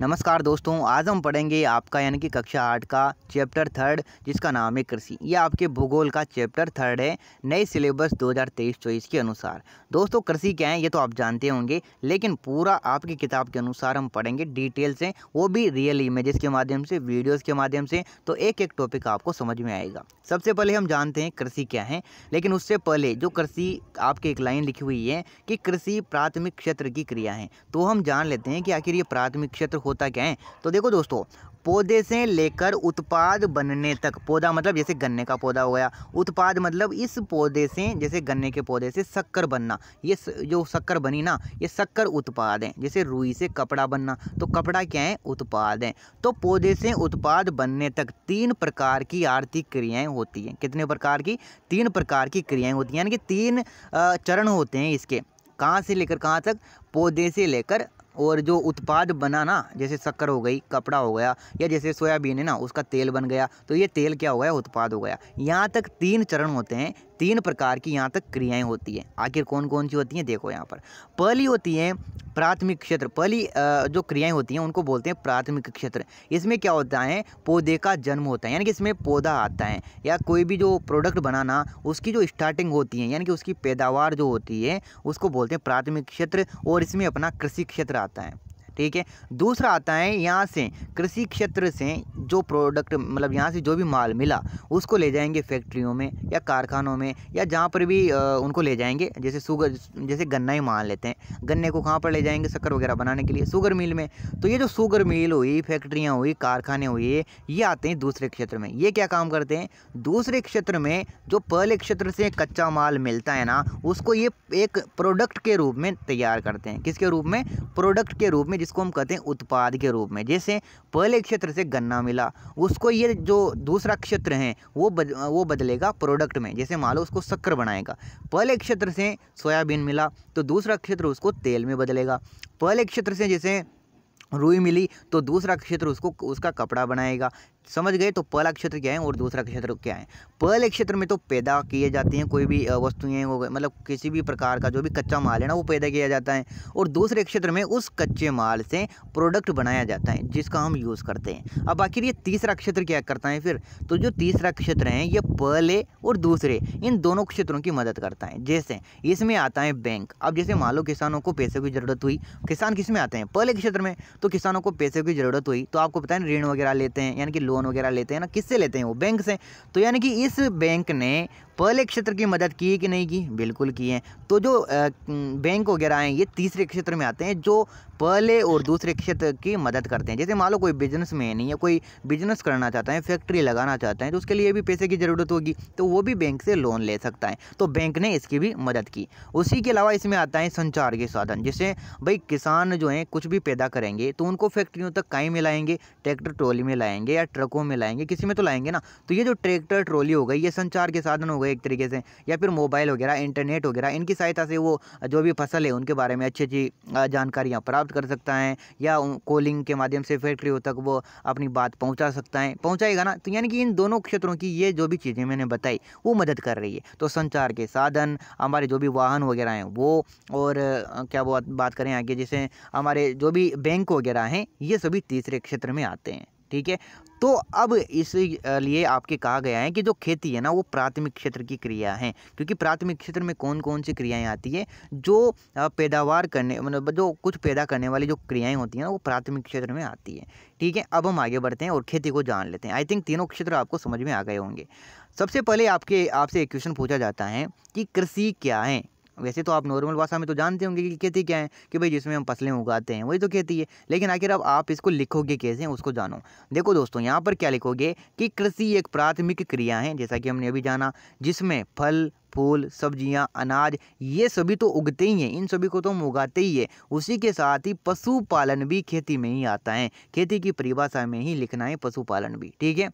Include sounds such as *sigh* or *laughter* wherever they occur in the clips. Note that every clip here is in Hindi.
नमस्कार दोस्तों आज हम पढ़ेंगे आपका यानी कि कक्षा आठ का चैप्टर थर्ड जिसका नाम है कृषि ये आपके भूगोल का चैप्टर थर्ड है नए सिलेबस 2023-24 के अनुसार दोस्तों कृषि क्या है ये तो आप जानते होंगे लेकिन पूरा आपकी किताब के अनुसार हम पढ़ेंगे डिटेल से वो भी रियल इमेजेस के माध्यम से वीडियोज़ के माध्यम से तो एक एक टॉपिक आपको समझ में आएगा सबसे पहले हम जानते हैं कृषि क्या है लेकिन उससे पहले जो कृषि आपके एक लाइन लिखी हुई है कि कृषि प्राथमिक क्षेत्र की क्रिया है तो हम जान लेते हैं कि आखिर ये प्राथमिक क्षेत्र होता क्या है तो देखो दोस्तों पौधे से लेकर उत्पाद बनने तक पौधा मतलब जैसे गन्ने का पौधा हो गया उत्पाद मतलब इस पौधे से जैसे गन्ने के पौधे से शक्कर बनना ये जो शक्कर बनी ना ये शक्कर उत्पाद है जैसे रुई से कपड़ा बनना तो कपड़ा क्या है उत्पाद है तो पौधे से उत्पाद बनने तक तीन प्रकार की आर्थिक क्रियाएं होती हैं कितने प्रकार की तीन प्रकार की क्रियाएँ होती हैं यानी कि तीन चरण होते हैं इसके कहाँ से लेकर कहाँ तक पौधे से लेकर और जो उत्पाद बना ना जैसे शक्कर हो गई कपड़ा हो गया या जैसे सोयाबीन है ना उसका तेल बन गया तो ये तेल क्या हो गया उत्पाद हो गया यहाँ तक तीन चरण होते हैं तीन प्रकार की यहाँ तक क्रियाएं होती हैं आखिर कौन कौन सी होती हैं देखो यहाँ पर पहली होती हैं प्राथमिक क्षेत्र पहली जो क्रियाएं होती हैं उनको बोलते हैं प्राथमिक क्षेत्र इसमें क्या होता है पौधे का जन्म होता है यानी कि इसमें पौधा आता है या कोई भी जो प्रोडक्ट बनाना उसकी जो स्टार्टिंग होती है यानी कि उसकी पैदावार जो होती है उसको बोलते हैं प्राथमिक क्षेत्र और इसमें अपना कृषि क्षेत्र आता है ठीक है दूसरा आता है यहाँ से कृषि क्षेत्र से जो प्रोडक्ट मतलब यहाँ से जो भी माल मिला उसको ले जाएंगे फैक्ट्रियों में या कारखानों में या जहाँ पर भी आ, उनको ले जाएंगे जैसे सुगर जैसे गन्ना ही मान लेते हैं गन्ने को कहाँ पर ले जाएंगे शक्कर वगैरह बनाने के लिए शुगर मिल में तो ये जो शुगर मिल हुई फैक्ट्रियाँ हुई कारखाने हुए ये आते हैं दूसरे क्षेत्र में ये क्या काम करते हैं दूसरे क्षेत्र में जो पहले क्षेत्र से कच्चा माल मिलता है ना उसको ये एक प्रोडक्ट के रूप में तैयार करते हैं किसके रूप में प्रोडक्ट के रूप में जिसको हम कहते हैं उत्पाद के रूप में जैसे पहले क्षेत्र से गन्ना मिला उसको ये जो दूसरा क्षेत्र है वो बद, वो बदलेगा प्रोडक्ट में जैसे मान लो उसको शक्कर बनाएगा पहले क्षेत्र से सोयाबीन मिला तो दूसरा क्षेत्र उसको तेल में बदलेगा पहले क्षेत्र से जैसे रुई मिली तो दूसरा क्षेत्र उसको उसका कपड़ा बनाएगा समझ गए तो पहला क्षेत्र क्या है और दूसरा क्षेत्र क्या है पहले क्षेत्र में तो पैदा किए जाते हैं कोई भी वस्तुएं हो मतलब किसी भी प्रकार का जो भी कच्चा माल है ना वो पैदा किया जाता है और दूसरे क्षेत्र में उस कच्चे माल से प्रोडक्ट बनाया जाता है जिसका हम यूज़ करते हैं अब आखिर ये तीसरा क्षेत्र क्या करता है फिर तो जो तीसरा क्षेत्र है ये पहले और दूसरे इन दोनों क्षेत्रों की मदद करता है जैसे इसमें आता है बैंक अब जैसे मान लो किसानों को पैसे की ज़रूरत हुई किसान किस में आते हैं पहले क्षेत्र में तो किसानों को पैसे की ज़रूरत हुई तो आपको पता है ऋण वगैरह लेते हैं यानी कि लोन लोन वगैरह लेते हैं ना किससे लेते हैं वो बैंक से तो यानी कि इस बैंक ने पहले क्षेत्र की मदद की है कि नहीं की बिल्कुल की है तो जो बैंक वगैरह हैं ये तीसरे क्षेत्र में आते हैं जो पहले और दूसरे क्षेत्र की मदद करते हैं जैसे मान लो कोई बिजनेस में नहीं है कोई बिजनेस करना चाहता है फैक्ट्री लगाना चाहता है तो उसके लिए भी पैसे की ज़रूरत होगी तो वो भी बैंक से लोन ले सकता है तो बैंक ने इसकी भी मदद की उसी के अलावा इसमें आता है संचार के साधन जैसे भाई किसान जो हैं कुछ भी पैदा करेंगे तो उनको फैक्ट्रियों तक कहीं में लाएंगे ट्रैक्टर ट्रॉली में लाएंगे या ट्रकों में लाएंगे किसी में तो लाएंगे ना तो ये जो ट्रैक्टर ट्रॉली हो गई ये संचार के साधन हो गए एक तरीके से या फिर मोबाइल वगैरह इंटरनेट वगैरह इनकी सहायता से वो जो भी फसल है उनके बारे में अच्छी अच्छी जानकारियाँ प्राप्त कर सकता है या कॉलिंग के माध्यम से फैक्ट्रियों तक वो अपनी बात पहुँचा सकता है पहुँचाएगा ना तो यानी कि इन दोनों क्षेत्रों की ये जो भी चीज़ें मैंने बताई वो मदद कर रही है तो संचार के साधन हमारे जो भी वाहन वगैरह हैं वो और क्या वो बात करें आगे जैसे हमारे जो भी बैंक वगैरह हैं ये सभी तीसरे क्षेत्र में आते हैं ठीक है तो अब इसलिए आपके कहा गया है कि जो खेती है ना वो प्राथमिक क्षेत्र की क्रिया है क्योंकि प्राथमिक क्षेत्र में कौन कौन सी क्रियाएं आती है जो पैदावार करने मतलब जो कुछ पैदा करने वाली जो क्रियाएं होती हैं ना वो प्राथमिक क्षेत्र में आती है ठीक है अब हम आगे बढ़ते हैं और खेती को जान लेते हैं आई थिंक तीनों क्षेत्र आपको समझ में आ गए होंगे सबसे पहले आपके आपसे एक क्वेश्चन पूछा जाता है कि कृषि क्या है वैसे तो आप नॉर्मल भाषा में तो जानते होंगे कि खेती क्या है कि भाई जिसमें हम फसलें उगाते हैं वही तो खेती है लेकिन आखिर अब आप इसको लिखोगे कैसे उसको जानो देखो दोस्तों यहाँ पर क्या लिखोगे कि कृषि एक प्राथमिक क्रिया है जैसा कि हमने अभी जाना जिसमें फल फूल सब्जियां अनाज ये सभी तो उगते ही हैं इन सभी को तो हम उगाते ही है उसी के साथ ही पशुपालन भी खेती में ही आता है खेती की परिभाषा में ही लिखना है पशुपालन भी ठीक है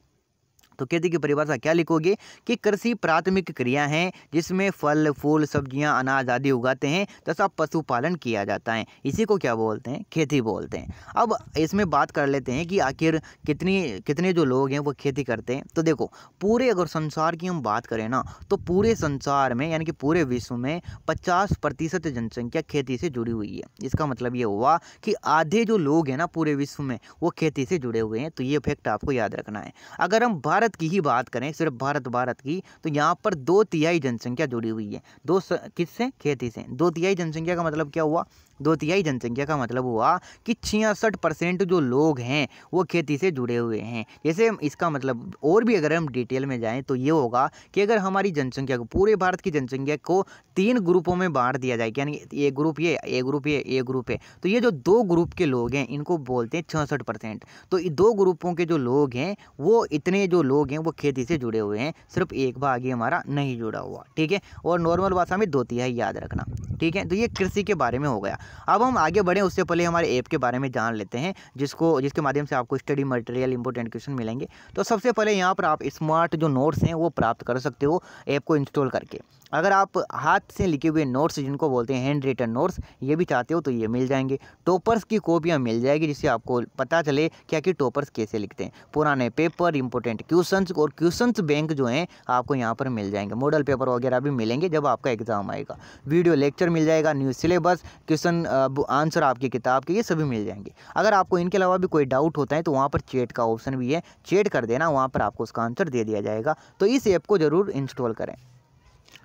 तो खेती की परिभाषा क्या लिखोगे कि कृषि प्राथमिक क्रिया है जिसमें फल फूल सब्जियां अनाज आदि उगाते हैं तथा पशुपालन किया जाता है इसी को क्या बोलते हैं खेती बोलते हैं अब इसमें बात कर लेते हैं कि आखिर कितनी कितने जो लोग हैं वो खेती करते हैं तो देखो पूरे अगर संसार की हम बात करें ना तो पूरे संसार में यानी कि पूरे विश्व में पचास प्रतिशत जनसंख्या खेती से जुड़ी हुई है इसका मतलब ये हुआ कि आधे जो लोग हैं ना पूरे विश्व में वो खेती से जुड़े हुए हैं तो ये फैक्ट आपको याद रखना है अगर हम भारत भारत की ही बात करें सिर्फ भारत भारत की तो यहाँ पर दो तिहाई जनसंख्या जुड़ी हुई है दो किससे खेती से दो तिहाई जनसंख्या का मतलब क्या हुआ दो तिहाई जनसंख्या का मतलब हुआ कि छियासठ परसेंट जो लोग हैं वो खेती से जुड़े हुए हैं जैसे इसका मतलब और भी अगर हम डिटेल में जाएँ तो ये होगा कि अगर हमारी जनसंख्या को पूरे भारत की जनसंख्या को तीन ग्रुपों में बांट दिया जाए यानी ए ग्रुप ये ए ग्रुप ये ए ग्रुप है तो ये जो दो ग्रुप के लोग हैं इनको बोलते हैं छियासठ परसेंट तो ये दो ग्रुपों के जो लोग हैं वो इतने जो लोग हैं वो खेती से जुड़े हुए हैं सिर्फ एक भाग ही हमारा नहीं जुड़ा हुआ ठीक है और नॉर्मल भाषा में दो तिहाई याद रखना ठीक है तो ये कृषि के बारे में हो गया अब हम आगे बढ़ें उससे पहले हमारे ऐप के बारे में जान लेते हैं जिसको जिसके माध्यम से आपको स्टडी मटेरियल इंपोर्टेंट क्वेश्चन मिलेंगे तो सबसे पहले यहाँ पर आप स्मार्ट जो नोट्स हैं वो प्राप्त कर सकते हो ऐप को इंस्टॉल करके अगर आप हाथ से लिखे हुए नोट्स जिनको बोलते हैं हैंड रिटन नोट्स ये भी चाहते हो तो ये मिल जाएंगे टॉपर्स की कॉपियाँ मिल जाएगी जिससे आपको पता चले क्या कि टॉपर्स कैसे लिखते हैं पुराने पेपर इंपोर्टेंट क्वेश्चंस और क्वेश्चंस बैंक जो हैं आपको यहाँ पर मिल जाएंगे मॉडल पेपर वगैरह भी मिलेंगे जब आपका एग्जाम आएगा वीडियो लेक्चर मिल जाएगा news syllabus question question answer uh, आपकी किताब के ये सभी मिल जाएंगे अगर आपको इनके अलावा भी कोई डाउट होता है तो वहाँ पर चेट का ऑप्शन भी है चेट कर देना वहाँ पर आपको उसका आंसर दे दिया जाएगा तो इस ऐप को ज़रूर इंस्टॉल करें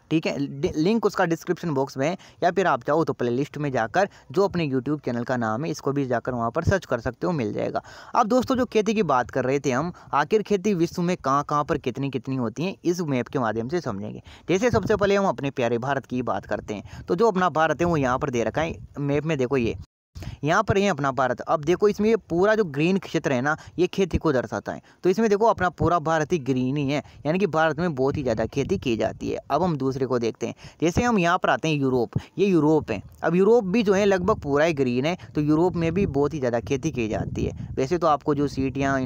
ठीक है लिंक उसका डिस्क्रिप्शन बॉक्स में है या फिर आप जाओ तो प्ले लिस्ट में जाकर जो अपने यूट्यूब चैनल का नाम है इसको भी जाकर वहाँ पर सर्च कर सकते हो मिल जाएगा अब दोस्तों जो खेती की बात कर रहे थे हम आखिर खेती विश्व में कहाँ कहाँ पर कितनी कितनी होती है इस मैप के माध्यम से समझेंगे जैसे सबसे पहले हम अपने प्यारे भारत की बात करते हैं तो जो अपना भारत है वो यहाँ पर दे रखा है मैप में देखो ये यहाँ पर है अपना भारत अब देखो इसमें ये पूरा जो ग्रीन क्षेत्र है ना ये खेती को दर्शाता है तो इसमें देखो अपना पूरा भारत ही ग्रीन ही है यानी कि भारत में बहुत ही ज़्यादा खेती की जाती है अब हम दूसरे को देखते हैं जैसे हम यहाँ पर आते हैं यूरोप ये यूरोप है अब यूरोप भी जो है लगभग पूरा ही ग्रीन है तो यूरोप में भी बहुत ही ज़्यादा खेती की जाती है वैसे तो आपको जो सीटियाँ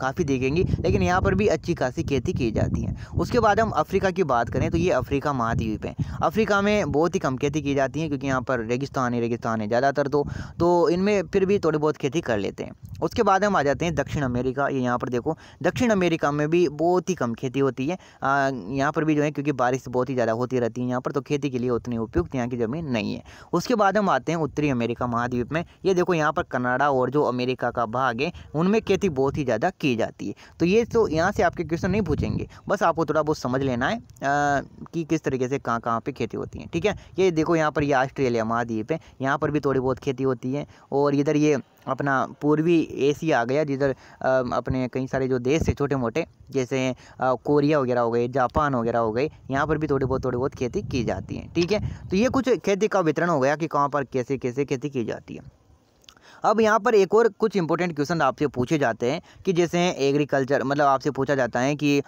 काफ़ी देखेंगी लेकिन यहाँ पर भी अच्छी खासी खेती की जाती है उसके बाद हम अफ्रीका की बात करें तो ये अफ्रीका महाद्वीप है अफ्रीका में बहुत ही कम खेती की जाती है क्योंकि यहाँ पर रेगिस्तान ही रेगिस्तान है ज़्यादातर तो तो इनमें फिर भी थोड़ी बहुत खेती कर लेते हैं उसके बाद हम आ जाते हैं दक्षिण अमेरिका ये यहाँ पर देखो दक्षिण अमेरिका में भी बहुत ही कम खेती होती है यहाँ पर भी जो है क्योंकि बारिश बहुत ही ज़्यादा होती रहती है यहाँ पर तो खेती के लिए उतनी उपयुक्त यहाँ की ज़मीन नहीं है उसके बाद हम आते हैं उत्तरी अमेरिका महाद्वीप में ये देखो यहाँ पर कनाडा और जो अमेरिका का भाग है उनमें खेती बहुत ही ज़्यादा की जाती है तो ये तो यहाँ से आपके क्वेश्चन नहीं पूछेंगे बस आपको थोड़ा बहुत समझ लेना है कि किस तरीके से कहाँ कहाँ पर खेती होती है ठीक है ये देखो यहाँ पर ये ऑस्ट्रेलिया महाद्वीप है यहाँ पर भी थोड़ी बहुत खेती होती होती है और इधर ये अपना पूर्वी एशिया आ गया जिधर अपने कई सारे जो देश है छोटे मोटे जैसे कोरिया वगैरह हो गए जापान वगैरह हो गए यहाँ पर भी थोड़ी बहुत थोड़ी बहुत खेती की जाती है ठीक है तो ये कुछ खेती का वितरण हो गया कि कहाँ पर कैसे कैसे खेती की जाती है अब यहाँ पर एक और कुछ इंपॉर्टेंट क्वेश्चन आपसे पूछे जाते हैं कि जैसे एग्रीकल्चर मतलब आपसे पूछा जाता है कि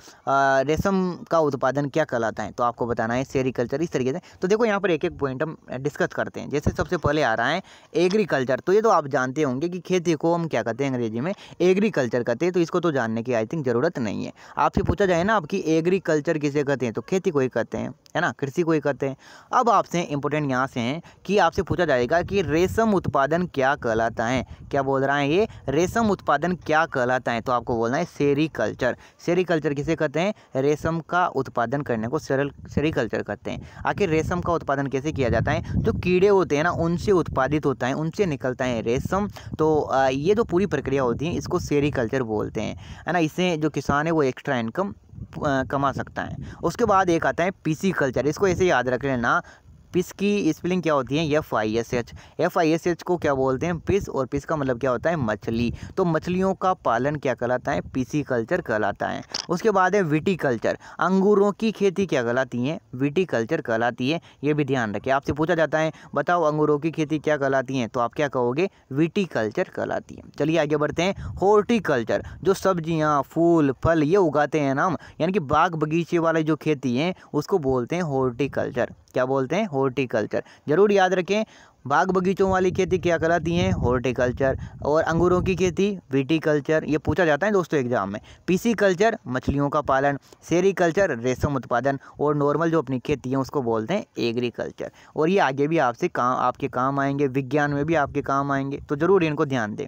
रेशम का उत्पादन क्या कहलाता है तो आपको बताना है सेरीकल्चर इस तरीके से तो देखो यहाँ पर एक एक पॉइंट हम डिस्कस करते हैं जैसे सबसे पहले आ रहा है एग्रीकल्चर तो ये तो आप जानते होंगे कि खेती को हम क्या कहते हैं अंग्रेजी में एग्रीकल्चर कहते हैं तो इसको तो जानने की आई थिंक ज़रूरत नहीं है आपसे पूछा जाए ना आपकी एग्रीकल्चर किसे कहते हैं तो खेती को ही कहते हैं है ना कृषि को ही कहते हैं अब आपसे इंपॉर्टेंट यहाँ से हैं कि आपसे पूछा जाएगा कि रेशम उत्पादन क्या कहलाता है क्या बोल रहा है ये रेशम उत्पादन क्या कहलाता है तो आपको बोलना है सेरीकल्चर सेरिकल्चर किसे कहते हैं रेशम का उत्पादन करने को सरल सेरीकल्चर कहते हैं आखिर रेशम का उत्पादन कैसे किया जाता है जो कीड़े होते हैं ना उनसे उत्पादित होता है उनसे निकलता है रेशम तो ये जो पूरी प्रक्रिया होती है इसको सेरिकल्चर बोलते हैं है ना इससे जो किसान है वो एक्स्ट्रा इनकम कमा सकता है उसके बाद एक आता है पीसी कल्चर इसको ऐसे याद रख लेना पिस की स्पेलिंग क्या होती है F I S H F I S H को क्या बोलते हैं पिस और पिस का मतलब क्या होता है मछली तो मछलियों का पालन क्या कहलाता है पिसी कल्चर कहलाता है उसके बाद है विटी कल्चर अंगूरों की खेती क्या कहलाती है विटी कल्चर कहलाती है ये भी ध्यान रखें आपसे पूछा जाता है बताओ अंगूरों की खेती क्या कहलाती है तो आप क्या कहोगे विटी कल्चर कहलाती है चलिए आगे बढ़ते हैं हॉर्टिकल्चर जो सब्जियाँ फूल फल ये उगाते हैं ना यानी कि बाग बगीचे वाले जो खेती हैं उसको बोलते हैं हॉर्टिकल्चर क्या बोलते हैं हॉर्टिकल्चर ज़रूर याद रखें बाग बगीचों वाली खेती क्या कहलाती है हॉर्टिकल्चर और अंगूरों की खेती कल्चर ये पूछा जाता है दोस्तों एग्जाम में पीसी कल्चर मछलियों का पालन सेरी कल्चर रेशम उत्पादन और नॉर्मल जो अपनी खेती है उसको बोलते हैं एग्रीकल्चर और ये आगे भी आपसे काम आपके काम आएंगे विज्ञान में भी आपके काम आएंगे तो ज़रूर इनको ध्यान दें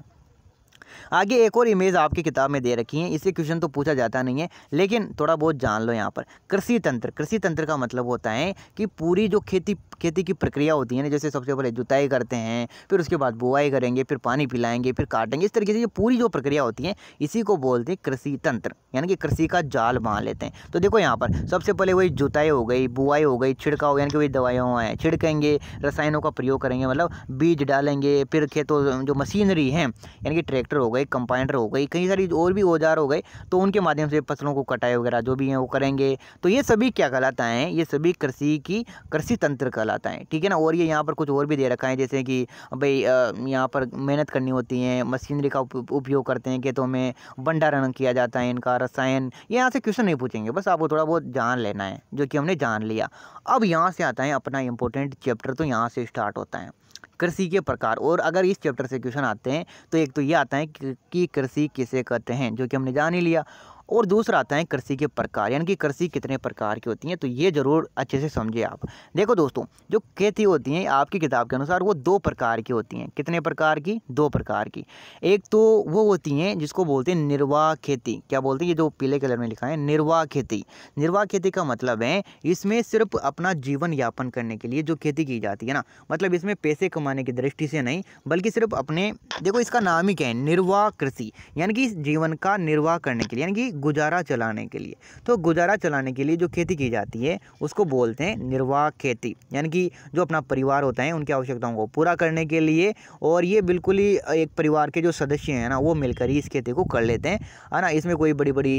आगे एक और इमेज आपकी किताब में दे रखी है इसे क्वेश्चन तो पूछा जाता नहीं है लेकिन थोड़ा बहुत जान लो यहाँ पर कृषि तंत्र कृषि तंत्र का मतलब होता है कि पूरी जो खेती खेती की प्रक्रिया होती है ना जैसे सबसे पहले जुताई करते हैं फिर उसके बाद बुआई करेंगे फिर पानी पिलाएंगे फिर काटेंगे इस तरीके से ये पूरी जो प्रक्रिया होती है इसी को बोलते हैं कृषि तंत्र यानी कि कृषि का जाल बना लेते हैं तो देखो यहाँ पर सबसे पहले वही जुताई हो गई बुआई हो गई छिड़काव यानी कि वही दवाइयाँ हुआ छिड़केंगे रसायनों का प्रयोग करेंगे मतलब बीज डालेंगे फिर खेतों जो मशीनरी हैं यानी कि ट्रैक्टर हो गए कंपाइंडर हो गई कई सारी और भी औजार हो गए तो उनके माध्यम से फसलों को कटाई वगैरह जो भी हैं वो करेंगे तो ये सभी क्या कहलाता है ये सभी कृषि की कृषि तंत्र कहलाता है ठीक है ना और ये यहाँ पर कुछ और भी दे रखा है जैसे कि भाई यहाँ पर मेहनत करनी होती है मशीनरी का उपयोग करते हैं खेतों में भंडारण किया जाता है इनका रसायन ये यहाँ से क्वेश्चन नहीं पूछेंगे बस आपको थोड़ा बहुत जान लेना है जो कि हमने जान लिया अब यहाँ से आता है अपना इंपॉर्टेंट चैप्टर तो यहाँ से स्टार्ट होता है कृषि के प्रकार और अगर इस चैप्टर से क्वेश्चन आते हैं तो एक तो ये आता है कि कृषि किसे कहते हैं जो कि हमने जान ही लिया और दूसरा आता है कृषि के प्रकार यानी कि कृषि कितने प्रकार की होती हैं तो ये ज़रूर अच्छे से समझिए आप देखो दोस्तों जो खेती होती हैं आपकी किताब के अनुसार वो दो प्रकार की होती हैं कितने प्रकार की दो प्रकार की एक तो वो होती हैं जिसको बोलते हैं निर्वाह खेती क्या बोलते हैं ये जो पीले कलर में लिखा है निर्वाह खेती निर्वाह खेती का मतलब है इसमें सिर्फ अपना जीवन यापन करने के लिए जो खेती की जाती है ना मतलब इसमें पैसे कमाने की दृष्टि से नहीं बल्कि सिर्फ अपने देखो इसका नाम ही क्या है निर्वाह कृषि यानी कि जीवन का निर्वाह करने के लिए यानी कि गुजारा चलाने के लिए तो गुजारा चलाने के लिए जो खेती की जाती है उसको बोलते हैं निर्वाह खेती यानी कि जो अपना परिवार होता है उनकी आवश्यकताओं को पूरा करने के लिए और ये बिल्कुल ही एक परिवार के जो सदस्य हैं ना वो मिलकर ही इस खेती को कर लेते हैं है ना इसमें कोई बड़ी बड़ी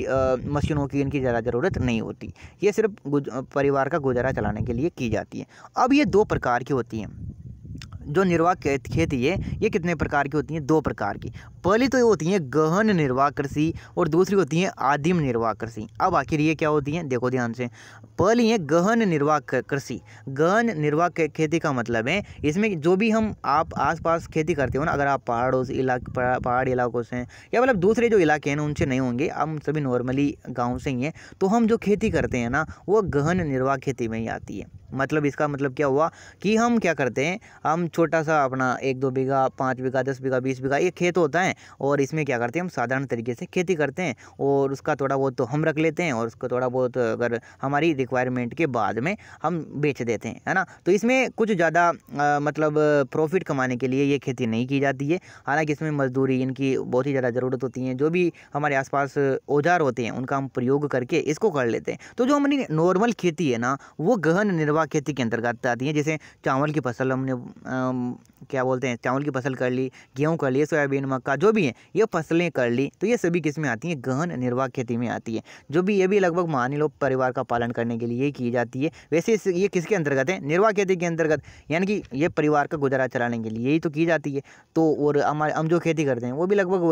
मशीनों की इनकी ज़्यादा ज़रूरत नहीं होती ये सिर्फ परिवार का गुजारा चलाने के लिए की जाती है अब ये दो प्रकार की होती हैं जो निर्वाह खेती है ये कितने प्रकार की होती हैं दो प्रकार की पहली तो ये होती हैं गहन निर्वाह कृषि और दूसरी होती हैं आदिम निर्वाह कृषि अब आखिर ये क्या होती हैं देखो ध्यान से पहली है गहन निर्वाह कृषि गहन निर्वाह खेती का मतलब है इसमें जो भी हम आप आसपास खेती करते हो ना अगर आप पहाड़ों से इलाके पहाड़ इलाकों से या मतलब दूसरे जो इलाके हैं ना उनसे नहीं होंगे हम सभी नॉर्मली गाँव से ही हैं तो हम जो खेती करते हैं ना वो गहन निर्वाह खेती में ही आती है मतलब इसका मतलब क्या हुआ कि हम क्या करते हैं हम छोटा सा अपना एक दो बीघा पाँच बीघा दस बीघा बीस बीघा ये खेत होता है और इसमें क्या करते हैं हम साधारण तरीके से खेती करते हैं और उसका थोड़ा बहुत तो हम रख लेते हैं और उसका थोड़ा बहुत अगर हमारी रिक्वायरमेंट के बाद में हम बेच देते हैं है ना तो इसमें कुछ ज़्यादा मतलब प्रॉफिट कमाने के लिए ये खेती नहीं की जाती है हालाँकि इसमें मजदूरी इनकी बहुत ही ज़्यादा ज़रूरत होती है जो भी हमारे पास औजार होते हैं उनका हम प्रयोग करके इसको कर लेते हैं तो जो हमारी नॉर्मल खेती है ना वो गहन निर्वाह निर्वाह खेती के अंतर्गत आती हैं जैसे चावल की फसल हमने क्या बोलते हैं चावल की फसल कर ली गेहूँ कर लिए सोयाबीन मक्का जो भी है ये फसलें कर ली तो ये सभी किस्में आती हैं गहन निर्वाह खेती में आती है जो भी ये भी लगभग मान लो परिवार का पालन करने के लिए की जाती है वैसे ये किसके अंतर्गत है निर्वाह खेती के अंतर्गत यानी कि ये परिवार का गुजारा चलाने के लिए ही तो की जाती है तो और हमारे हम जो खेती करते हैं वो भी लगभग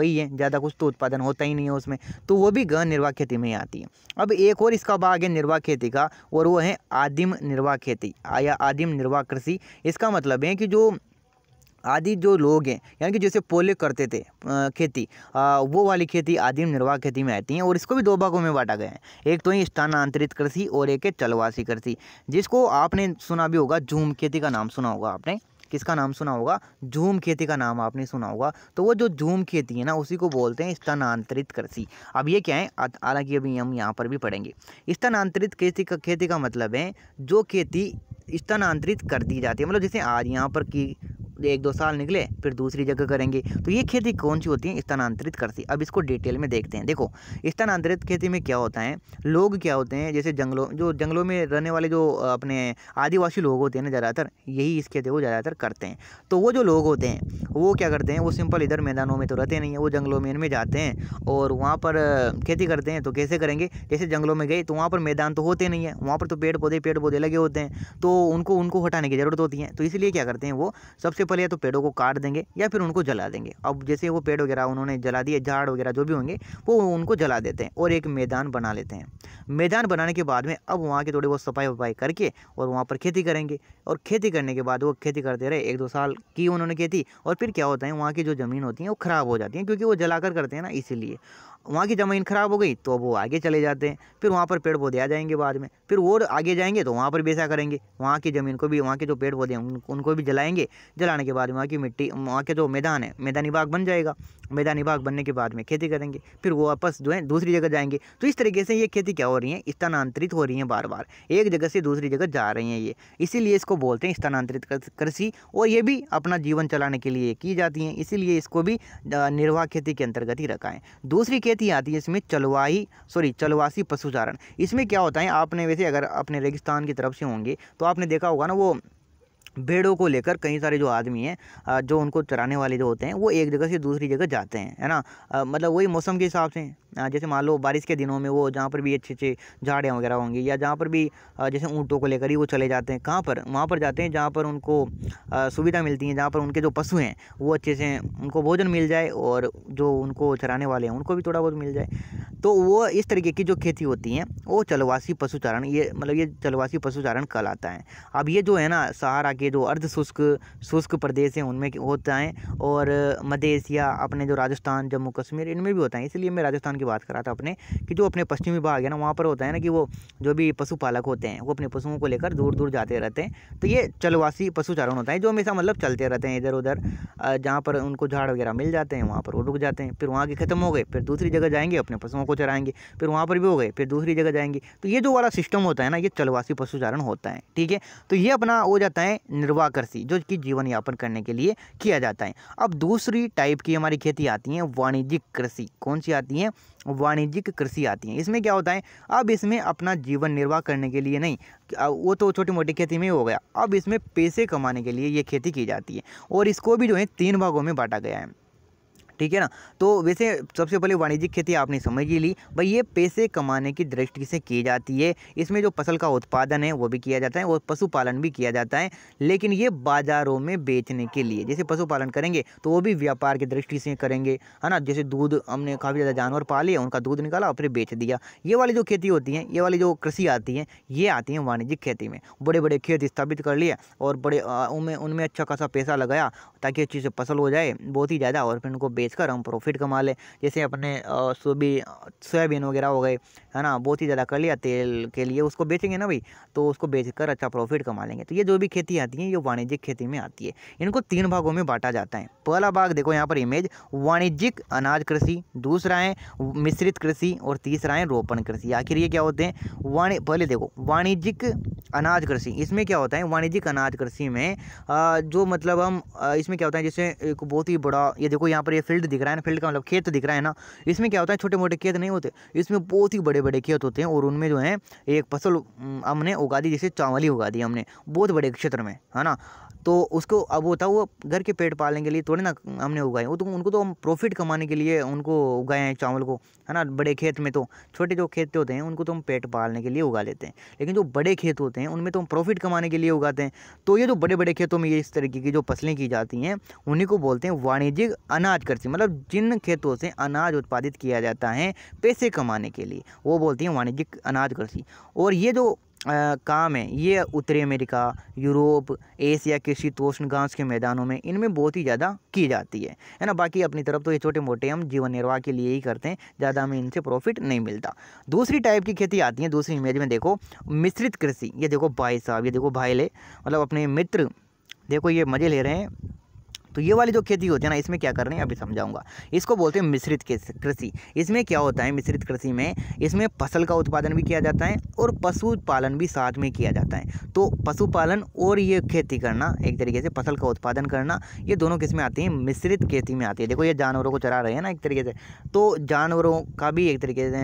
वही है ज़्यादा कुछ तो उत्पादन होता ही नहीं है उसमें तो वो भी गहन निर्वाह खेती में ही आती है अब एक और इसका भाग है निर्वाह खेती का और वो है आदिम आदिम निर्वाह खेती या आदिम निर्वाह कृषि इसका मतलब है कि जो आदि जो लोग हैं यानी कि जैसे पोले करते थे आ, खेती आ, वो वाली खेती आदिम निर्वाह खेती में आती हैं और इसको भी दो भागों में बांटा गया है एक तो ही स्थानांतरित कृषि और एक है चलवासी कृषि जिसको आपने सुना भी होगा झूम खेती का नाम सुना होगा आपने किसका नाम सुना होगा झूम खेती का नाम आपने सुना होगा तो वो जो झूम खेती है ना उसी को बोलते हैं स्थानांतरित कृषि अब ये क्या है हालांकि अभी हम यहाँ पर भी पढ़ेंगे स्थानांतरित खेती का खेती का मतलब है जो खेती स्थानांतरित कर दी जाती है मतलब जैसे आज यहाँ पर की एक दो साल निकले फिर दूसरी जगह करेंगे तो ये खेती कौन सी होती है स्थानांतरित करती अब इसको डिटेल में देखते हैं देखो स्थानांतरित खेती में क्या होता है लोग क्या होते हैं जैसे जंगलों जो जंगलों में रहने वाले जो अपने आदिवासी लोग होते हैं ना ज़्यादातर यही इस खेती को ज़्यादातर करते हैं तो वो जो लोग होते हैं वो क्या करते हैं वो सिंपल इधर मैदानों में तो रहते नहीं हैं वो जंगलों में इनमें जाते हैं और वहाँ पर खेती करते हैं तो कैसे करेंगे जैसे जंगलों में गए तो वहाँ पर मैदान तो होते नहीं है वहाँ पर तो पेड़ पौधे पेड़ पौधे लगे होते हैं तो उनको उनको हटाने की ज़रूरत होती है तो इसलिए क्या करते हैं वो सबसे पहले या तो पेड़ों को काट देंगे या फिर उनको जला देंगे अब जैसे वो पेड़ वगैरह उन्होंने जला दिए झाड़ वगैरह जो भी होंगे वो उनको जला देते हैं और एक मैदान बना लेते हैं मैदान बनाने के बाद में अब वहाँ की थोड़ी बहुत सफाई वफाई करके और वहाँ पर खेती करेंगे और खेती करने के बाद वो खेती करते रहे एक दो साल की उन्होंने खेती और फिर क्या होता है वहाँ की जो ज़मीन होती है वो ख़राब हो जाती है क्योंकि वो जला करते हैं ना इसीलिए वहाँ की ज़मीन ख़राब हो गई तो वो आगे चले जाते हैं फिर वहाँ पर पेड़ पौधे आ जाएंगे बाद में फिर वो आगे जाएंगे तो वहाँ पर बेचा करेंगे वहाँ की ज़मीन को भी वहाँ के जो पेड़ पौधे हैं उनको भी जलाएंगे जलाने के बाद वहाँ की मिट्टी वहाँ के जो मैदान है मैदानी बाग बन जाएगा मैदानी बाग बनने के बाद में खेती करेंगे फिर वो वापस जो है दूसरी जगह जाएंगे तो इस तरीके से ये खेती क्या हो रही है स्थानांतरित हो रही है बार बार एक जगह से दूसरी जगह जा रही हैं ये इसीलिए इसको बोलते हैं स्थानांतरित कृषि और ये भी अपना जीवन चलाने के लिए की जाती हैं इसीलिए इसको भी निर्वाह खेती के अंतर्गत ही रखा है दूसरी खेती ही आती है इसमें चलवाई सॉरी चलवासी पशु चारण इसमें क्या होता है आपने वैसे अगर अपने रेगिस्तान की तरफ से होंगे तो आपने देखा होगा ना वो भेड़ों को लेकर कई सारे जो आदमी हैं जो उनको चराने वाले जो होते हैं वो एक जगह से दूसरी जगह जाते हैं है ना मतलब वही मौसम के हिसाब से जैसे मान लो बारिश के दिनों में वो जहाँ पर भी अच्छे अच्छे झाड़ियाँ वगैरह होंगी या जहाँ पर भी जैसे ऊँटों को लेकर ही वो चले जाते हैं कहाँ पर वहाँ पर जाते हैं जहाँ पर उनको सुविधा मिलती है जहाँ पर उनके जो पशु हैं वो अच्छे से उनको भोजन मिल जाए और जो उनको चराने वाले हैं उनको भी थोड़ा बहुत मिल जाए तो वो इस तरीके की जो खेती होती हैं वो चलवासी पशुचारण ये मतलब ये चलवासी पशुचारण कहलाता है अब ये जो है ना सहारा के जो अर्ध शुष्क शुष्क प्रदेश हैं उनमें होता है और मध्य एशिया अपने जो राजस्थान जम्मू कश्मीर इनमें भी होता है इसलिए मैं राजस्थान की बात कर रहा था अपने कि जो अपने पश्चिमी भाग है ना वहाँ पर होता है ना कि वो जो भी पशुपालक होते हैं वो अपने पशुओं को लेकर दूर दूर जाते रहते हैं तो ये चलवासी पशुचारण होता है जो हमेशा मतलब चलते रहते हैं इधर उधर जहाँ पर उनको झाड़ वगैरह मिल जाते हैं वहाँ पर वो रुक जाते हैं फिर वहाँ के ख़त्म हो गए फिर दूसरी जगह जाएंगे अपने पशुओं को चराएंगे फिर वहाँ पर भी हो गए फिर दूसरी जगह जाएंगे तो ये जो वाला सिस्टम होता है ना ये चलवासी पशुचारण होता है ठीक है तो ये अपना हो जाता है निर्वाह कृषि जो कि जीवन यापन करने के लिए किया जाता है अब दूसरी टाइप की हमारी खेती आती है वाणिज्यिक कृषि कौन सी आती है वाणिज्यिक कृषि आती है इसमें क्या होता है अब इसमें अपना जीवन निर्वाह करने के लिए नहीं वो तो छोटी मोटी खेती में हो गया अब इसमें पैसे कमाने के लिए ये खेती की जाती है और इसको भी जो है तीन भागों में बांटा गया है ठीक है ना तो वैसे सबसे पहले वाणिज्यिक खेती आपने समझ ही ली भाई ये पैसे कमाने की दृष्टि से की जाती है इसमें जो फसल का उत्पादन है वो भी किया जाता है और पशुपालन भी किया जाता है लेकिन ये बाज़ारों में बेचने के लिए जैसे पशुपालन करेंगे तो वो भी व्यापार की दृष्टि से करेंगे है ना जैसे दूध हमने काफ़ी ज़्यादा जानवर पाले उनका दूध निकाला और फिर बेच दिया ये वाली जो खेती होती है ये वाली जो कृषि आती है ये आती है वाणिज्यिक खेती में बड़े बड़े खेत स्थापित कर लिए और बड़े उनमें उनमें अच्छा खासा पैसा लगाया ताकि अच्छी से फसल हो जाए बहुत ही ज़्यादा और फिर उनको बेच बेचकर हम प्रॉफिट कमा लें जैसे अपने सोबी सोयाबीन वगैरह हो गए है ना बहुत ही ज़्यादा कर लिया तेल के लिए उसको बेचेंगे ना भाई तो उसको बेचकर अच्छा प्रॉफिट कमा लेंगे तो ये जो भी खेती आती है ये वाणिज्यिक खेती में आती है इनको तीन भागों में बांटा जाता है पहला भाग देखो यहाँ पर इमेज वाणिज्यिक अनाज कृषि दूसरा है मिश्रित कृषि और तीसरा है रोपण कृषि आखिर ये क्या होते हैं वाणि पहले देखो वाणिज्यिक अनाज कृषि इसमें क्या होता है वाणिज्यिक अनाज कृषि में जो मतलब हम इसमें क्या होता है जैसे एक बहुत ही बड़ा ये देखो यहाँ पर ये फील्ड फील्ड दिख रहा है ना फील्ड का मतलब खेत दिख रहा है ना इसमें क्या होता है छोटे मोटे खेत नहीं होते इसमें बहुत ही बड़े बड़े खेत होते हैं और उनमें जो है एक फसल हमने उगा दी जैसे चावल ही उगा दी हमने बहुत बड़े क्षेत्र में है ना तो उसको अब होता है वो घर के पेट पालने के लिए थोड़े ना हमने उगाए वो तो उनको तो हम प्रॉफिट कमाने के लिए उनको उगाए हैं चावल को है ना बड़े खेत में तो छोटे जो खेत होते हैं उनको तो हम पेट पालने के लिए उगा लेते हैं लेकिन जो बड़े खेत होते हैं उनमें तो हम प्रॉफिट कमाने के लिए उगाते हैं तो ये जो बड़े बड़े खेतों में ये इस तरीके की जो फसलें की जाती हैं उन्हीं को बोलते हैं वाणिज्यिक अनाज कृषि से मतलब जिन खेतों से अनाज उत्पादित किया जाता है पैसे कमाने के लिए वो बोलती हैं वाणिज्यिक अनाज कृषि और ये जो आ, काम है ये उत्तरी अमेरिका यूरोप एशिया के शीतोष्ण घास के मैदानों में इनमें बहुत ही ज़्यादा की जाती है है ना बाकी अपनी तरफ तो ये छोटे मोटे हम जीवन निर्वाह के लिए ही करते हैं ज़्यादा हमें इनसे प्रॉफिट नहीं मिलता दूसरी टाइप की खेती आती है दूसरी इमेज में देखो मिश्रित कृषि ये देखो भाई साहब ये देखो भाई ले मतलब अपने मित्र देखो ये मज़े ले रहे हैं तो ये वाली जो खेती होती है ना इसमें क्या कर रहे हैं अभी समझाऊंगा इसको बोलते हैं मिश्रित कृषि इसमें क्या होता है मिश्रित कृषि में इसमें फसल का उत्पादन भी किया जाता है और पशुपालन भी साथ में किया जाता है तो पशुपालन और ये खेती करना एक तरीके से फसल का उत्पादन करना ये दोनों किस में आती है मिश्रित खेती में आती है देखो ये जानवरों को चरा रहे हैं ना एक तरीके से तो जानवरों का भी एक तरीके से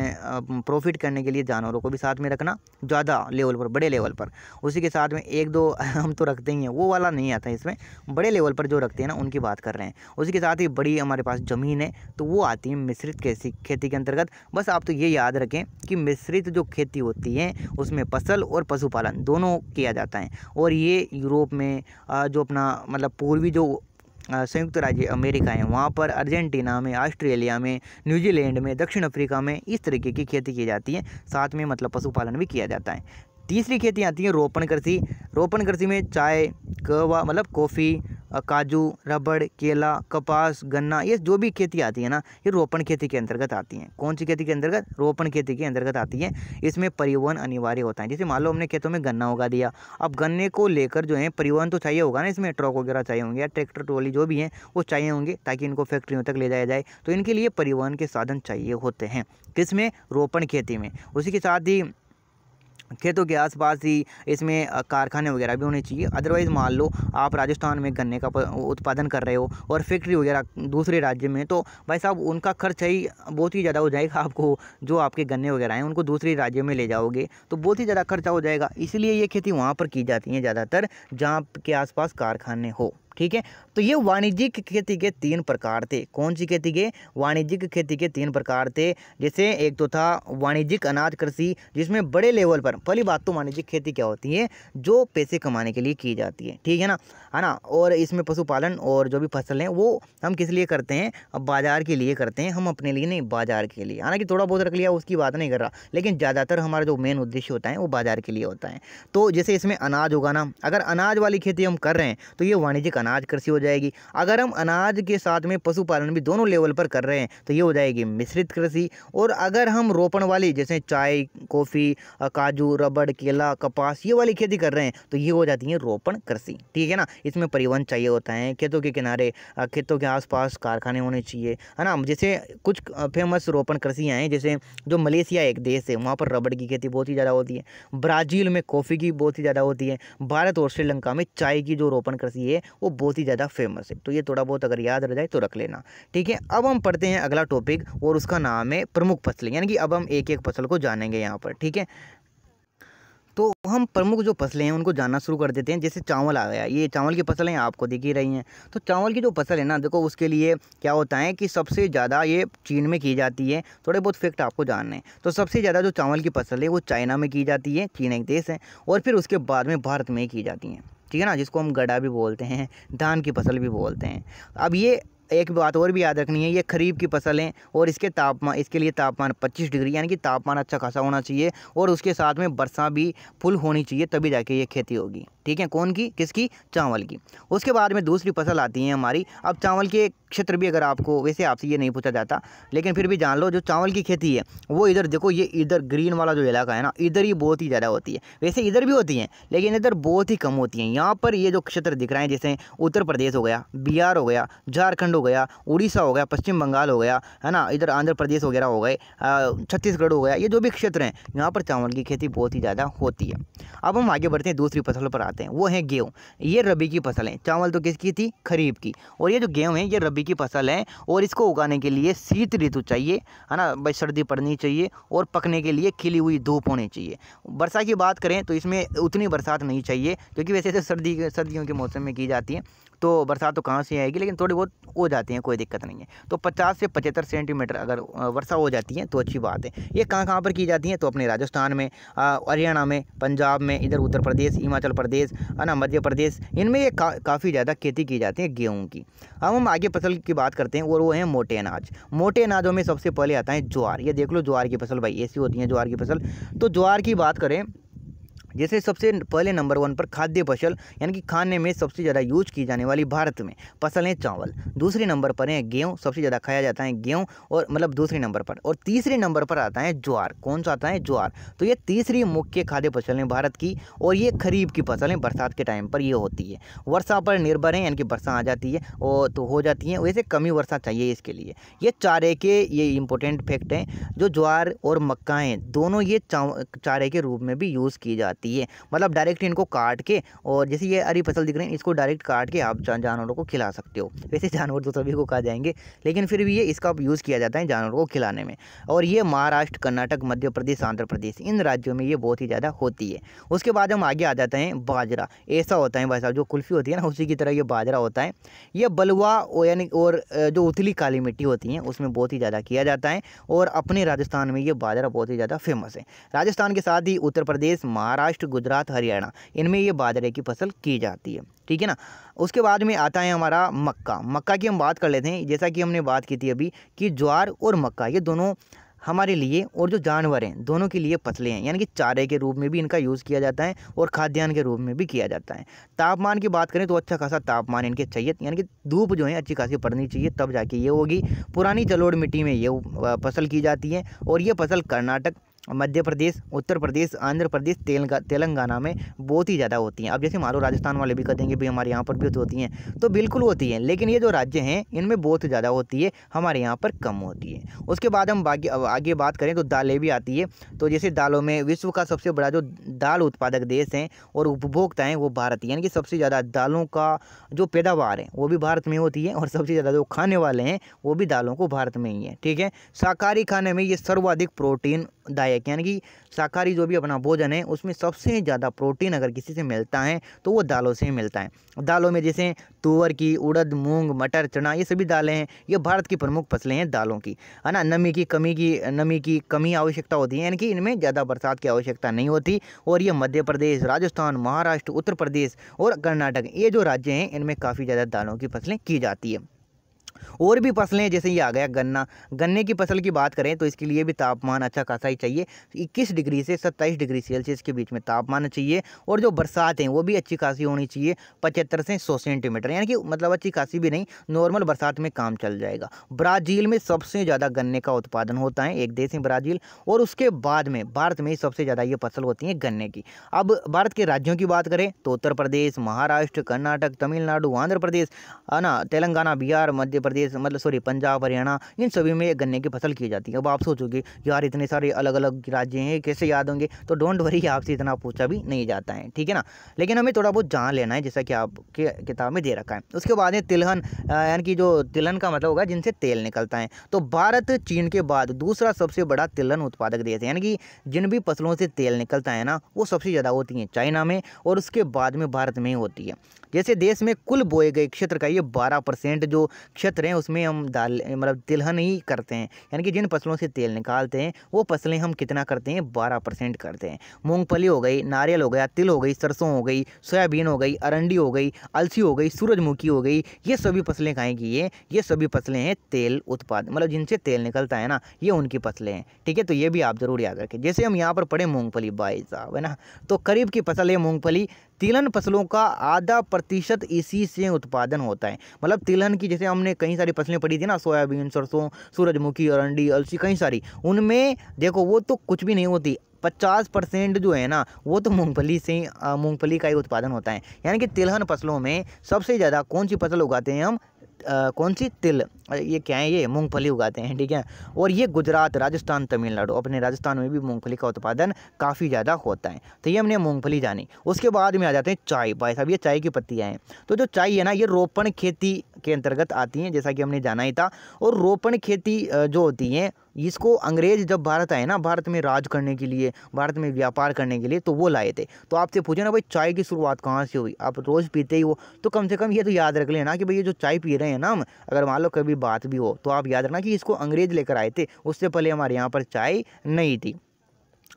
प्रॉफिट करने के लिए जानवरों को भी साथ में रखना ज़्यादा लेवल पर बड़े लेवल पर उसी के साथ में एक दो *laughs* हम तो रखते ही हैं वो वाला नहीं आता है इसमें बड़े लेवल पर जो रखते हैं ना उनकी बात कर रहे हैं उसी के साथ ही बड़ी हमारे पास ज़मीन है तो वो आती है मिश्रित कैसी खेती के अंतर्गत बस आप तो ये याद रखें कि मिश्रित जो खेती होती है उसमें फसल और पशुपालन दोनों किया जाता है और ये यूरोप में जो अपना मतलब पूर्वी जो संयुक्त राज्य अमेरिका है वहाँ पर अर्जेंटीना में ऑस्ट्रेलिया में न्यूजीलैंड में दक्षिण अफ्रीका में इस तरीके की खेती की जाती है साथ में मतलब पशुपालन भी किया जाता है तीसरी खेती आती है रोपण कृषि रोपण कृषि में चाय कहवा मतलब कॉफ़ी काजू रबड़ केला कपास गन्ना ये जो भी खेती आती है ना ये रोपण खेती के अंतर्गत आती हैं कौन सी खेती के अंतर्गत रोपण खेती के अंतर्गत आती है इसमें परिवहन अनिवार्य होता है जैसे मान लो हमने खेतों में गन्ना उगा दिया अब गन्ने को लेकर जो है परिवहन तो चाहिए होगा ना इसमें ट्रक वगैरह चाहिए होंगे या ट्रैक्टर ट्रॉली जो भी हैं वो चाहिए होंगे ताकि इनको फैक्ट्रियों तक ले जाया जाए तो इनके लिए परिवहन के साधन चाहिए होते हैं किसमें रोपण खेती में उसी के साथ ही खेतों के तो आसपास ही इसमें कारखाने वगैरह भी होने चाहिए अदरवाइज़ मान लो आप राजस्थान में गन्ने का उत्पादन कर रहे हो और फैक्ट्री वगैरह दूसरे राज्य में तो भाई साहब उनका खर्च ही बहुत ही ज़्यादा हो जाएगा आपको जो आपके गन्ने वगैरह हैं उनको दूसरे राज्य में ले जाओगे तो बहुत ही ज़्यादा खर्चा हो जाएगा इसलिए ये खेती वहाँ पर की जाती है ज़्यादातर जहाँ के आसपास कारखाने हो ठीक है तो ये वाणिज्यिक खेती के तीन प्रकार थे कौन सी खेती के वाणिज्यिक खेती के तीन प्रकार थे जैसे एक तो था वाणिज्यिक अनाज कृषि जिसमें बड़े लेवल पर पहली बात तो वाणिज्यिक खेती क्या होती है जो पैसे कमाने के लिए की जाती है ठीक है ना है ना और इसमें पशुपालन और जो भी फसल है वो हम किस लिए करते हैं अब बाजार के लिए करते हैं हम अपने लिए नहीं बाजार के लिए हालांकि थोड़ा बहुत रख लिया उसकी बात नहीं कर रहा लेकिन ज़्यादातर हमारा जो मेन उद्देश्य होता है वो बाजार के लिए होता है तो जैसे इसमें अनाज उगाना अगर अनाज वाली खेती हम कर रहे हैं तो ये वाणिज्यिक अनाज कृषि हो जाएगी अगर हम अनाज के साथ में पशुपालन भी दोनों लेवल पर कर रहे हैं तो ये हो जाएगी मिश्रित कृषि और अगर हम रोपण वाली जैसे चाय कॉफ़ी काजू रबड़ केला कपास ये वाली खेती कर रहे हैं तो ये हो जाती है रोपण कृषि ठीक है ना इसमें परिवहन चाहिए होता है खेतों के किनारे खेतों के आसपास कारखाने होने चाहिए है ना जैसे कुछ फेमस रोपण कृषियाँ हैं जैसे जो मलेशिया एक देश है वहाँ पर रबड़ की खेती बहुत ही ज़्यादा होती है ब्राज़ील में कॉफ़ी की बहुत ही ज़्यादा होती है भारत और श्रीलंका में चाय की जो रोपण कृषि है वो बहुत ही ज़्यादा फेमस है तो ये थोड़ा बहुत अगर याद रह जाए तो रख लेना ठीक है अब हम पढ़ते हैं अगला टॉपिक और उसका नाम है प्रमुख फसलें यानी कि अब हम एक एक फसल को जानेंगे यहाँ पर ठीक है तो हम प्रमुख जो फसलें हैं उनको जानना शुरू कर देते हैं जैसे चावल आ गया ये चावल की फसलें आपको दिख ही रही हैं तो चावल की जो फसल है ना देखो उसके लिए क्या होता है कि सबसे ज़्यादा ये चीन में की जाती है थोड़े बहुत फैक्ट आपको जानने हैं तो सबसे ज़्यादा जो चावल की फसल है वो चाइना में की जाती है चीन एक देश है और फिर उसके बाद में भारत में की जाती हैं ठीक है ना जिसको हम गड्ढा भी बोलते हैं धान की फसल भी बोलते हैं अब ये एक बात और भी याद रखनी है ये खरीफ की फसल हैं और इसके तापमान इसके लिए तापमान 25 डिग्री यानी कि तापमान अच्छा खासा होना चाहिए और उसके साथ में बरसा भी फुल होनी चाहिए तभी जाके ये खेती होगी ठीक है कौन की किसकी चावल की उसके बाद में दूसरी फसल आती है हमारी अब चावल के क्षेत्र भी अगर आपको वैसे आपसे ये नहीं पूछा जाता लेकिन फिर भी जान लो जो चावल की खेती है वो इधर देखो ये इधर ग्रीन वाला जो इलाका है ना इधर ही बहुत ही ज़्यादा होती है वैसे इधर भी होती हैं लेकिन इधर बहुत ही कम होती हैं यहाँ पर ये जो क्षेत्र दिख रहे हैं जैसे उत्तर प्रदेश हो गया बिहार हो गया झारखंड हो गया उड़ीसा हो गया पश्चिम बंगाल हो गया है ना इधर आंध्र प्रदेश वगैरह हो गए छत्तीसगढ़ हो गया ये जो भी क्षेत्र हैं यहाँ पर चावल की खेती बहुत ही ज़्यादा होती है अब हम आगे बढ़ते हैं दूसरी फसल पर आते आते हैं वो हैं गेहूँ ये रबी की फसल है चावल तो किसकी थी खरीफ की और ये जो गेहूँ है ये रबी की फसल है और इसको उगाने के लिए शीत ऋतु चाहिए है ना भाई सर्दी पड़नी चाहिए और पकने के लिए खिली हुई धूप होनी चाहिए वर्षा की बात करें तो इसमें उतनी बरसात नहीं चाहिए क्योंकि वैसे तो सर्दी सर्दियों के मौसम में की जाती है तो बरसात तो कहाँ से आएगी लेकिन थोड़ी बहुत हो जाती हैं कोई दिक्कत नहीं है तो पचास से पचहत्तर सेंटीमीटर अगर वर्षा हो जाती है तो अच्छी बात है ये कहाँ कहाँ पर की जाती है तो अपने राजस्थान में हरियाणा में पंजाब में इधर उत्तर प्रदेश हिमाचल प्रदेश है ना मध्य प्रदेश इनमें ये का, काफ़ी ज़्यादा खेती की जाती है गेहूँ की अब हम आगे फसल की बात करते हैं और वो है मोटे अनाज मोटे अनाजों में सबसे पहले आता है ज्वार ये देख लो ज्वार की फसल भाई ऐसी होती है ज्वार की फसल तो ज्वार की बात करें जैसे सबसे पहले नंबर वन पर खाद्य फसल यानी कि खाने में सबसे ज़्यादा यूज की जाने वाली भारत में फसल है चावल दूसरे नंबर पर है गेहूँ सबसे ज़्यादा खाया जाता है गेहूँ और मतलब दूसरे नंबर पर और तीसरे नंबर पर आता है ज्वार कौन सा आता है ज्वार तो ये तीसरी मुख्य खाद्य फसल है भारत की और ये खरीफ की फसल है बरसात के टाइम पर ये होती है वर्षा पर निर्भर है यानी कि वर्षा आ जाती है और तो हो जाती है वैसे कमी वर्षा चाहिए इसके लिए ये चारे के ये इंपॉर्टेंट फैक्ट हैं जो ज्वार और मक्का हैं दोनों ये चारे के रूप में भी यूज़ की जाती सकती है मतलब डायरेक्ट इनको काट के और जैसे ये हरी फसल दिख रही है इसको डायरेक्ट काट के आप जानवरों को खिला सकते हो वैसे जानवर तो सभी को खा जाएंगे लेकिन फिर भी ये इसका यूज़ किया जाता है जानवरों को खिलाने में और ये महाराष्ट्र कर्नाटक मध्य प्रदेश आंध्र प्रदेश इन राज्यों में ये बहुत ही ज़्यादा होती है उसके बाद हम आगे आ जाते हैं बाजरा ऐसा होता है भाई साहब जो कुल्फ़ी होती है ना उसी की तरह ये बाजरा होता है ये बलुआ यानी और जो उथली काली मिट्टी होती है उसमें बहुत ही ज़्यादा किया जाता है और अपने राजस्थान में ये बाजरा बहुत ही ज़्यादा फेमस है राजस्थान के साथ ही उत्तर प्रदेश महाराष्ट्र महाराष्ट्र गुजरात हरियाणा इनमें ये बाजरे की फसल की जाती है ठीक है ना उसके बाद में आता है हमारा मक्का मक्का की हम बात कर लेते हैं जैसा कि हमने बात की थी अभी कि ज्वार और मक्का ये दोनों हमारे लिए और जो जानवर हैं दोनों के लिए पतले हैं यानी कि चारे के रूप में भी इनका यूज़ किया जाता है और खाद्यान्न के रूप में भी किया जाता है तापमान की बात करें तो अच्छा खासा तापमान इनके चाहिए यानी कि धूप जो है अच्छी खासी पड़नी चाहिए तब जाके ये होगी पुरानी जलोड़ मिट्टी में ये फसल की जाती है और ये फसल कर्नाटक मध्य प्रदेश उत्तर प्रदेश आंध्र प्रदेश तेलंगा तेलंगाना में बहुत ही ज़्यादा होती हैं अब जैसे मान लो राजस्थान वाले भी देंगे भी हमारे यहाँ पर भी होती हैं तो बिल्कुल होती हैं लेकिन ये जो राज्य हैं इनमें बहुत ज़्यादा होती है हमारे यहाँ पर कम होती है उसके बाद हम बाकी आगे बात करें तो दालें भी आती है तो जैसे दालों में विश्व का सबसे बड़ा जो दाल उत्पादक देश हैं और उपभोक्ता हैं वो भारत यानी कि सबसे ज़्यादा दालों का जो पैदावार है वो भी भारत में होती है और सबसे ज़्यादा जो खाने वाले हैं वो भी दालों को भारत में ही है ठीक है शाकाहारी खाने में ये सर्वाधिक प्रोटीन दायक सहायक यानी कि शाकाहारी जो भी अपना भोजन है उसमें सबसे ज़्यादा प्रोटीन अगर किसी से मिलता है तो वो दालों से मिलता है दालों में जैसे तुअर की उड़द मूंग मटर चना ये सभी दालें हैं ये भारत की प्रमुख फसलें हैं दालों की है ना नमी की कमी की नमी की कमी आवश्यकता होती है यानी कि इनमें ज़्यादा बरसात की आवश्यकता नहीं होती और ये मध्य प्रदेश राजस्थान महाराष्ट्र उत्तर प्रदेश और कर्नाटक ये जो राज्य हैं इनमें काफ़ी ज़्यादा दालों की फसलें की जाती है और भी फसलें जैसे ये आ गया गन्ना गन्ने की फसल की बात करें तो इसके लिए भी तापमान अच्छा खासा ही चाहिए इक्कीस डिग्री से सत्ताईस डिग्री सेल्सियस के बीच में तापमान चाहिए और जो बरसात है वो भी अच्छी खासी होनी चाहिए पचहत्तर से सौ सेंटीमीटर यानी कि मतलब अच्छी खासी भी नहीं नॉर्मल बरसात में काम चल जाएगा ब्राज़ील में सबसे ज़्यादा गन्ने का उत्पादन होता है एक देश है ब्राज़ील और उसके बाद में भारत में सबसे ज़्यादा ये फसल होती है गन्ने की अब भारत के राज्यों की बात करें तो उत्तर प्रदेश महाराष्ट्र कर्नाटक तमिलनाडु आंध्र प्रदेश है ना तेलंगाना बिहार मध्य प्रदेश प्रदेश मतलब सॉरी पंजाब हरियाणा इन सभी में गन्ने की फसल की जाती है अब आप सोचोगे यार इतने सारे अलग अलग राज्य हैं कैसे याद होंगे तो डोंट वरी आपसे इतना पूछा भी नहीं जाता है ठीक है ना लेकिन हमें थोड़ा बहुत जान लेना है जैसा कि आपके किताब में दे रखा है उसके बाद है तिलहन यानी कि जो तिलहन का मतलब होगा जिनसे तेल निकलता है तो भारत चीन के बाद दूसरा सबसे बड़ा तिलहन उत्पादक देश है यानी कि जिन भी फसलों से तेल निकलता है ना वो सबसे ज़्यादा होती हैं चाइना में और उसके बाद में भारत में ही होती है जैसे देश में कुल बोए गए क्षेत्र का ये बारह परसेंट जो क्षेत्र हैं उसमें हम दाल मतलब तिलहन ही करते हैं यानी कि जिन फसलों से तेल निकालते हैं वो फसलें हम कितना करते हैं बारह परसेंट करते हैं मूँगफली हो गई नारियल हो गया तिल हो गई सरसों हो गई सोयाबीन हो गई अरंडी हो गई अलसी हो गई सूरजमुखी हो गई ये सभी फसलें खाएँगी ये ये सभी फसलें हैं तेल उत्पाद मतलब जिनसे तेल निकलता है ना ये उनकी फसलें हैं ठीक है तो ये भी आप ज़रूर याद रखें जैसे हम यहाँ पर पढ़े मूँगफली बाई साहब है ना तो करीब की फसल है मूँगफली तिलहन फसलों का आधा प्रतिशत इसी से उत्पादन होता है मतलब तिलहन की जैसे हमने कई सारी फसलें पड़ी थी ना सोयाबीन सरसों सूरजमुखी अरंडी अलसी कई सारी उनमें देखो वो तो कुछ भी नहीं होती पचास परसेंट जो है ना वो तो मूंगफली से मूंगफली का ही उत्पादन होता है यानी कि तिलहन फसलों में सबसे ज़्यादा कौन सी फसल उगाते हैं हम आ, कौन सी तिल ये क्या है ये मूंगफली उगाते हैं ठीक है और ये गुजरात राजस्थान तमिलनाडु अपने राजस्थान में भी मूंगफली का उत्पादन काफ़ी ज़्यादा होता है तो ये हमने मूंगफली जानी उसके बाद में आ जाते हैं चाय भाई साहब ये चाय की पत्तियाँ हैं तो जो चाय है ना ये रोपण खेती के अंतर्गत आती हैं जैसा कि हमने जाना ही था और रोपण खेती जो होती हैं इसको अंग्रेज़ जब भारत आए ना भारत में राज करने के लिए भारत में व्यापार करने के लिए तो वो लाए थे तो आपसे पूछे ना भाई चाय की शुरुआत कहाँ से हुई आप रोज़ पीते ही हो तो कम से कम ये तो याद रख लेना कि भाई ये जो चाय पी रहे हैं ना हम अगर मान लो कभी बात भी हो तो आप याद रखना कि इसको अंग्रेज़ लेकर आए थे उससे पहले हमारे यहाँ पर चाय नहीं थी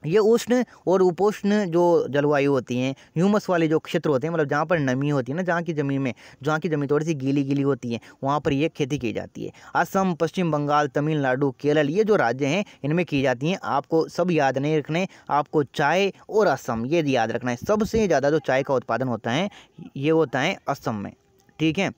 ये उष्ण और उपोष्ण जो जलवायु होती हैं ह्यूमस वाले जो क्षेत्र होते हैं मतलब जहाँ पर नमी होती है ना जहाँ की ज़मीन में जहाँ की ज़मीन थोड़ी सी गीली गीली होती है वहाँ पर ये खेती की जाती है असम पश्चिम बंगाल तमिलनाडु केरल ये जो राज्य हैं इनमें की जाती हैं आपको सब याद नहीं रखने आपको चाय और असम ये याद रखना है सबसे ज़्यादा जो चाय का उत्पादन होता है ये होता है असम में ठीक है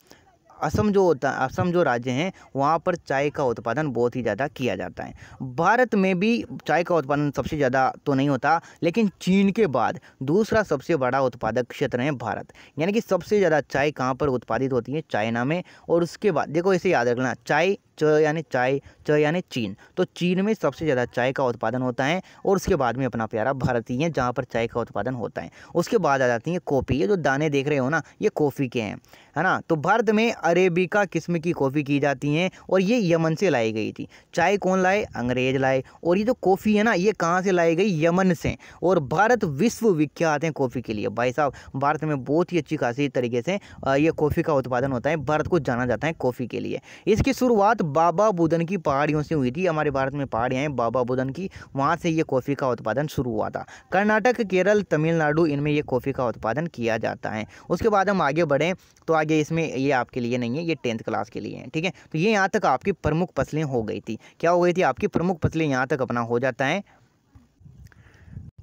असम जो होता असम जो राज्य हैं वहाँ पर चाय का उत्पादन बहुत ही ज़्यादा किया जाता है भारत में भी चाय का उत्पादन सबसे ज़्यादा तो नहीं होता लेकिन चीन के बाद दूसरा सबसे बड़ा उत्पादक क्षेत्र है भारत यानी कि सबसे ज़्यादा चाय कहाँ पर उत्पादित होती है चाइना में और उसके बाद देखो इसे याद रखना चाय च यानी चाय च यानी चीन तो चीन में सबसे ज़्यादा चाय का उत्पादन होता है और उसके बाद में अपना प्यारा भारत ही है जहाँ पर चाय का उत्पादन होता है उसके बाद आ जाती है कॉफ़ी ये जो दाने देख रहे हो ना ये कॉफ़ी के हैं है ना तो भारत में अरेबिका किस्म की कॉफ़ी की जाती हैं और ये यमन से लाई गई थी चाय कौन लाए अंग्रेज लाए और ये जो कॉफ़ी है ना ये कहाँ से लाई गई यमन से और भारत विश्व विख्यात है कॉफ़ी के लिए भाई साहब भारत में बहुत ही अच्छी खासी तरीके से ये कॉफ़ी का उत्पादन होता है भारत को जाना जाता है कॉफ़ी के लिए इसकी शुरुआत बाबा बुदन की पहाड़ियों से हुई थी हमारे भारत में पहाड़ियाँ हैं बाबा बुदन की वहाँ से ये कॉफ़ी का उत्पादन शुरू हुआ था कर्नाटक केरल तमिलनाडु इनमें ये कॉफ़ी का उत्पादन किया जाता है उसके बाद हम आगे बढ़ें तो आगे आगे इसमें ये आपके लिए नहीं है ये टेंथ क्लास के लिए है ठीक है तो ये यहाँ तक आपकी प्रमुख फसलें हो गई थी क्या हो गई थी आपकी प्रमुख फसलें यहाँ तक अपना हो जाता है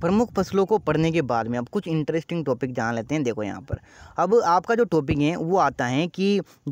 प्रमुख फसलों को पढ़ने के बाद में अब कुछ इंटरेस्टिंग टॉपिक जान लेते हैं देखो यहाँ पर अब आपका जो टॉपिक है वो आता है कि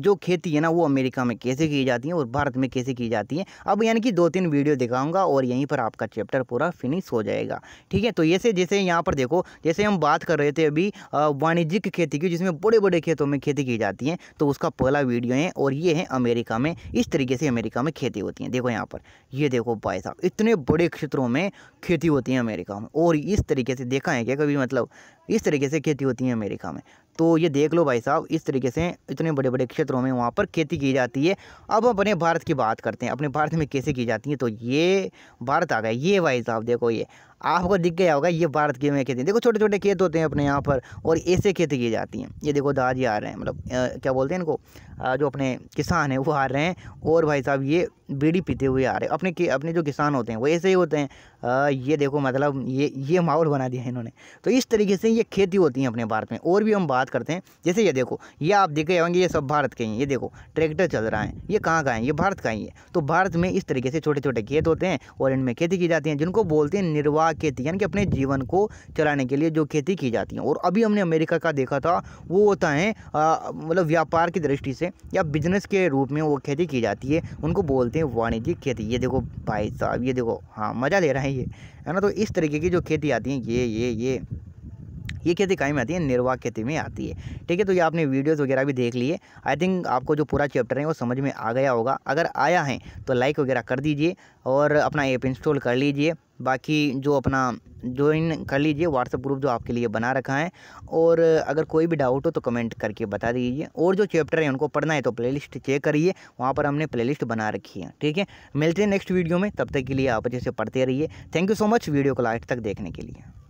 जो खेती है ना वो अमेरिका में कैसे की जाती है और भारत में कैसे की जाती है अब यानी कि दो तीन वीडियो दिखाऊंगा और यहीं पर आपका चैप्टर पूरा फिनिश हो जाएगा ठीक है तो ऐसे जैसे यहाँ पर देखो जैसे हम बात कर रहे थे अभी वाणिज्यिक खेती की जिसमें बड़े बड़े खेतों में खेती की जाती है तो उसका पहला वीडियो है और ये है अमेरिका में इस तरीके से अमेरिका में खेती होती है देखो यहाँ पर ये देखो भाई साहब इतने बड़े क्षेत्रों में खेती होती है अमेरिका में और और इस तरीके से देखा है क्या कभी मतलब इस तरीके से खेती होती है अमेरिका में तो ये देख लो भाई साहब इस तरीके से इतने बड़े बड़े क्षेत्रों में वहाँ पर खेती की जाती है अब अपने भारत की बात करते हैं अपने भारत में कैसे की जाती है तो ये भारत आ गया ये भाई साहब देखो ये आपको दिख गया होगा ये भारत के में खेती देखो छोटे छोटे खेत होते हैं अपने यहाँ पर और ऐसे खेती की जाती हैं ये देखो दादी आ रहे हैं मतलब क्या बोलते हैं इनको जो अपने किसान हैं वो आ रहे हैं और भाई साहब ये बीड़ी पीते हुए आ रहे हैं अपने के, अपने जो किसान होते हैं वो ऐसे ही होते हैं आ, ये देखो मतलब ये ये माहौल बना दिया है इन्होंने तो इस तरीके से ये खेती होती है अपने भारत में और भी हम बात करते हैं जैसे ये देखो ये आप देखे गए होंगे ये सब भारत के हैं ये देखो ट्रैक्टर चल रहा है ये कहाँ का है ये भारत का ही है तो भारत में इस तरीके से छोटे छोटे खेत होते हैं और इनमें खेती की जाती है जिनको बोलते हैं निर्वाह खेती यानी कि अपने जीवन को चलाने के लिए जो खेती की जाती है और अभी हमने अमेरिका का देखा था वो होता है मतलब व्यापार की दृष्टि से या बिजनेस के रूप में वो खेती की जाती है उनको बोलते हैं वाणिज्यिक खेती ये देखो भाई साहब ये देखो हाँ मज़ा ले रहे हैं ये है ना तो इस तरीके की जो खेती आती है ये ये ये ये खेती कहीं में आती है निर्वाह खेती में आती है ठीक है तो ये आपने वीडियोज़ वगैरह भी देख लिए आई थिंक आपको जो पूरा चैप्टर है वो समझ में आ गया होगा अगर आया है तो लाइक वगैरह कर दीजिए और अपना ऐप इंस्टॉल कर लीजिए बाकी जो अपना ज्वाइन कर लीजिए व्हाट्सएप ग्रुप जो आपके लिए बना रखा है और अगर कोई भी डाउट हो तो कमेंट करके बता दीजिए और जो चैप्टर है उनको पढ़ना है तो प्लेलिस्ट चेक करिए वहाँ पर हमने प्लेलिस्ट बना रखी है ठीक है मिलते हैं नेक्स्ट वीडियो में तब तक के लिए आप अच्छे से पढ़ते रहिए thank you so much video को लास्ट तक देखने के लिए